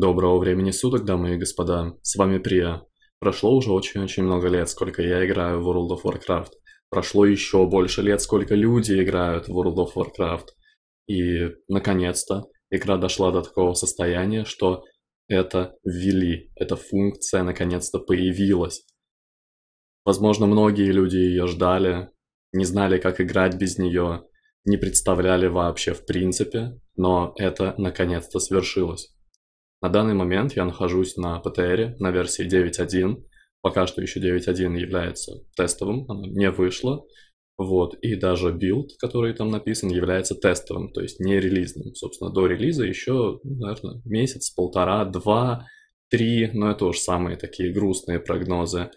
Доброго времени суток, дамы и господа, с вами Прия. Прошло уже очень-очень много лет, сколько я играю в World of Warcraft. Прошло еще больше лет, сколько люди играют в World of Warcraft. И, наконец-то, игра дошла до такого состояния, что это ввели, эта функция наконец-то появилась. Возможно, многие люди ее ждали, не знали, как играть без нее, не представляли вообще в принципе, но это наконец-то свершилось. На данный момент я нахожусь на ПТР на версии 9.1. Пока что еще 9.1 является тестовым, она не вышла. Вот, и даже билд, который там написан, является тестовым, то есть не релизным. Собственно, до релиза еще, наверное, месяц, полтора, два, три, но это уж самые такие грустные прогнозы.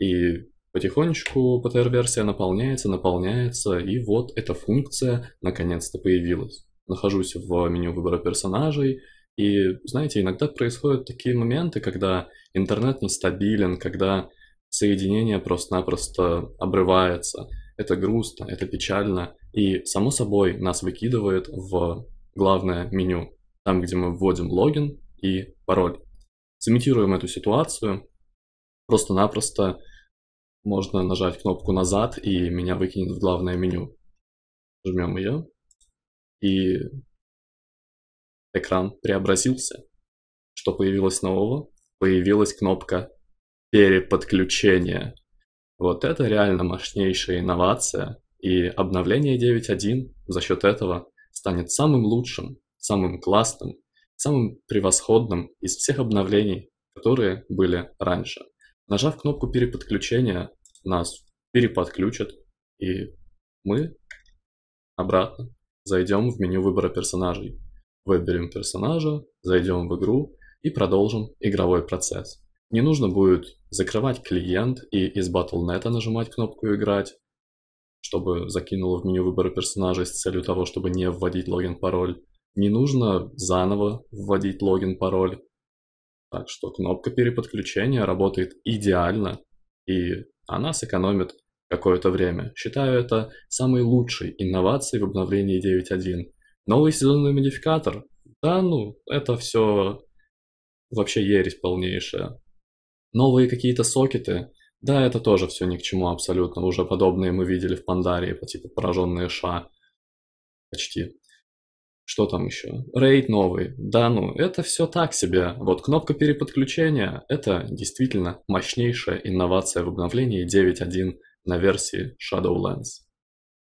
И потихонечку ПТР-версия наполняется, наполняется, и вот эта функция наконец-то появилась. Нахожусь в меню выбора персонажей, и, знаете, иногда происходят такие моменты, когда интернет нестабилен, когда соединение просто-напросто обрывается. Это грустно, это печально. И, само собой, нас выкидывает в главное меню, там, где мы вводим логин и пароль. Сымитируем эту ситуацию. Просто-напросто можно нажать кнопку «Назад», и меня выкинет в главное меню. Жмем ее. И Экран преобразился. Что появилось нового? Появилась кнопка переподключения. Вот это реально мощнейшая инновация, и обновление 9.1 за счет этого станет самым лучшим, самым классным, самым превосходным из всех обновлений, которые были раньше. Нажав кнопку переподключения, нас переподключат, и мы обратно зайдем в меню выбора персонажей. Выберем персонажа, зайдем в игру и продолжим игровой процесс. Не нужно будет закрывать клиент и из Battle.net нажимать кнопку «Играть», чтобы закинуло в меню выбора персонажа с целью того, чтобы не вводить логин-пароль. Не нужно заново вводить логин-пароль. Так что кнопка переподключения работает идеально, и она сэкономит какое-то время. Считаю это самой лучшей инновацией в обновлении 9.1. Новый сезонный модификатор. Да, ну, это все вообще ересь полнейшая. Новые какие-то сокеты. Да, это тоже все ни к чему абсолютно. Уже подобные мы видели в Пандарии, по типу пораженные ша. Почти. Что там еще? Рейд новый. Да ну, это все так себе. Вот кнопка переподключения – это действительно мощнейшая инновация в обновлении 9.1 на версии Shadowlands.